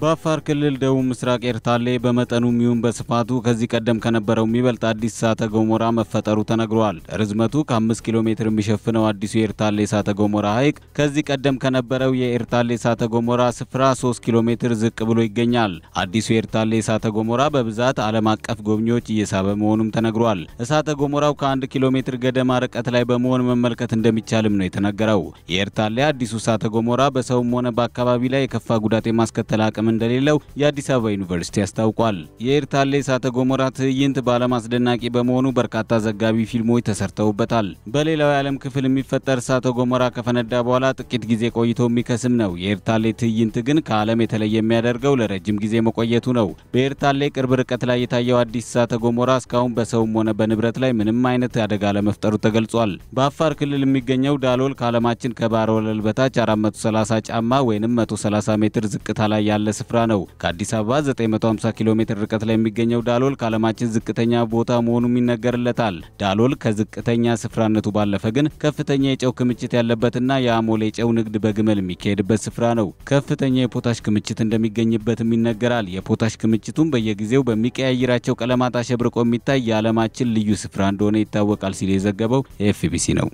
በአፋር ክልል ደቡብ ምስራቅ ኤርታሌ በመጠኑም ይሁን በስፋቱ ከዚህ ቀደም ከነበረው የሚበልጥ አዲስ እሳተ ገሞራ መፈጠሩ ተነግሯል። ርዝመቱ ከ5 ኪሎ ሜትር የሚሸፍነው አዲሱ የኤርታሌ እሳተ ገሞራ ሐይቅ ከዚህ ቀደም ከነበረው የኤርታሌ እሳተ ገሞራ ስፍራ 3 ኪሎ ሜትር ዝቅ ብሎ ይገኛል። አዲሱ የኤርታሌ እሳተ ገሞራ በብዛት ዓለም አቀፍ ጎብኚዎች እየሳበ መሆኑም ተነግሯል። እሳተ ገሞራው ከ1 ኪሎ ሜትር ገደማ ርቀት ላይ በመሆን መመልከት እንደሚቻልም ነው የተነገረው። የኤርታሌ አዲሱ እሳተ ገሞራ በሰውም ሆነ በአካባቢ ላይ የከፋ ጉዳት የማስከተል አቅም አቅም እንደሌለው የአዲስ አበባ ዩኒቨርሲቲ አስታውቋል። የኤርታሌ እሳተ ገሞራ ትዕይንት በዓለም አስደናቂ በመሆኑ በርካታ ዘጋቢ ፊልሞች ተሰርተውበታል። በሌላው የዓለም ክፍል የሚፈጠር እሳተ ገሞራ ከፈነዳ በኋላ ጥቂት ጊዜ ቆይቶ የሚከስም ነው። የኤርታሌ ትዕይንት ግን ከዓለም የተለየ የሚያደርገው ለረጅም ጊዜ መቆየቱ ነው። በኤርታሌ ቅርብ ርቀት ላይ የታየው አዲስ እሳተ ገሞራ እስካሁን በሰውም ሆነ በንብረት ላይ ምንም አይነት አደጋ ለመፍጠሩ ተገልጿል። በአፋር ክልል የሚገኘው ዳሎል ከዓለማችን ከባህረ ወለል በታች 430 ጫማ ወይም 130 ሜትር ዝቅታ ላይ ያለ ያለ ስፍራ ነው። ከአዲስ አበባ 950 ኪሎ ሜትር ርቀት ላይ የሚገኘው ዳሎል ከዓለማችን ዝቅተኛ ቦታ መሆኑም ይነገርለታል። ዳሎል ከዝቅተኛ ስፍራነቱ ባለፈ ግን ከፍተኛ የጨው ክምችት ያለበትና የአሞሌ ጨው ንግድ በግመል የሚካሄድበት ስፍራ ነው። ከፍተኛ የፖታሽ ክምችት እንደሚገኝበትም ይነገራል። የፖታሽ ክምችቱም በየጊዜው በሚቀያይራቸው ቀለማት አሸብርቆ የሚታይ የዓለማችን ልዩ ስፍራ እንደሆነ ይታወቃል ሲል የዘገበው ኤፍቢሲ ነው።